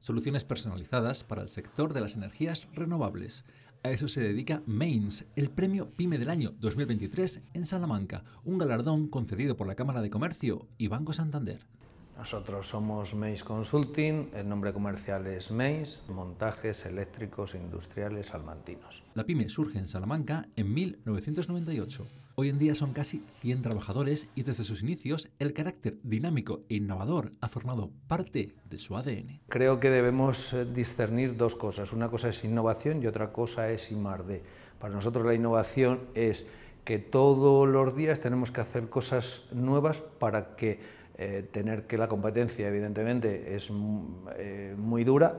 soluciones personalizadas para el sector de las energías renovables. A eso se dedica Mains, el premio PyME del año 2023 en Salamanca, un galardón concedido por la Cámara de Comercio y Banco Santander. Nosotros somos Mace Consulting, el nombre comercial es Mace, montajes eléctricos industriales salmantinos. La pyme surge en Salamanca en 1998. Hoy en día son casi 100 trabajadores y desde sus inicios el carácter dinámico e innovador ha formado parte de su ADN. Creo que debemos eh, discernir dos cosas. Una cosa es innovación y otra cosa es imarde. Para nosotros la innovación es que todos los días tenemos que hacer cosas nuevas para que eh, tener que la competencia, evidentemente, es mm, eh, muy dura.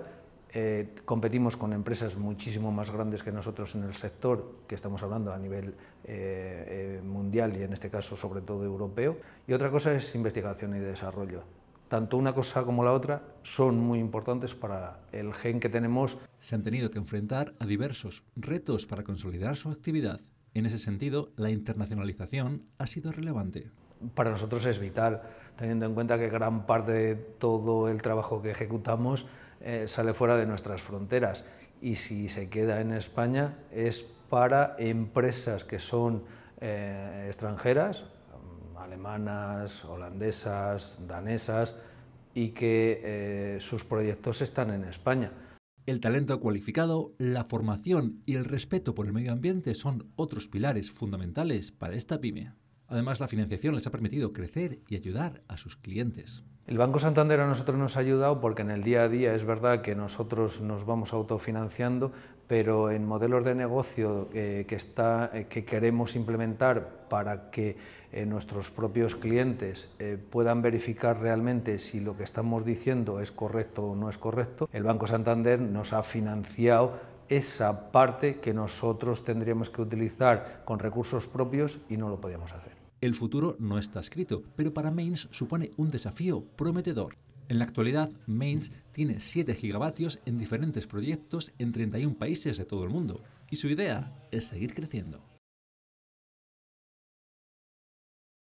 Eh, competimos con empresas muchísimo más grandes que nosotros en el sector, que estamos hablando a nivel mundial y en este caso sobre todo europeo. Y otra cosa es investigación y desarrollo. Tanto una cosa como la otra son muy importantes para el gen que tenemos. Se han tenido que enfrentar a diversos retos para consolidar su actividad. En ese sentido, la internacionalización ha sido relevante para nosotros es vital, teniendo en cuenta que gran parte de todo el trabajo que ejecutamos eh, sale fuera de nuestras fronteras y si se queda en España es para empresas que son eh, extranjeras, alemanas, holandesas, danesas, y que eh, sus proyectos están en España. El talento cualificado, la formación y el respeto por el medio ambiente son otros pilares fundamentales para esta pyme. Además, la financiación les ha permitido crecer y ayudar a sus clientes. El Banco Santander a nosotros nos ha ayudado porque en el día a día es verdad que nosotros nos vamos autofinanciando, pero en modelos de negocio eh, eh, que, queremos implementar para que eh, nuestros propios clientes puedan verificar realmente si lo que estamos diciendo es correcto o no es correcto, el Banco Santander nos ha financiado esa parte que nosotros tendríamos que utilizar con recursos propios y no lo podíamos hacer. El futuro no está escrito, pero para Mainz supone un desafío prometedor. En la actualidad, Mainz tiene 7 gigavatios en diferentes proyectos en 31 países de todo el mundo, y su idea es seguir creciendo.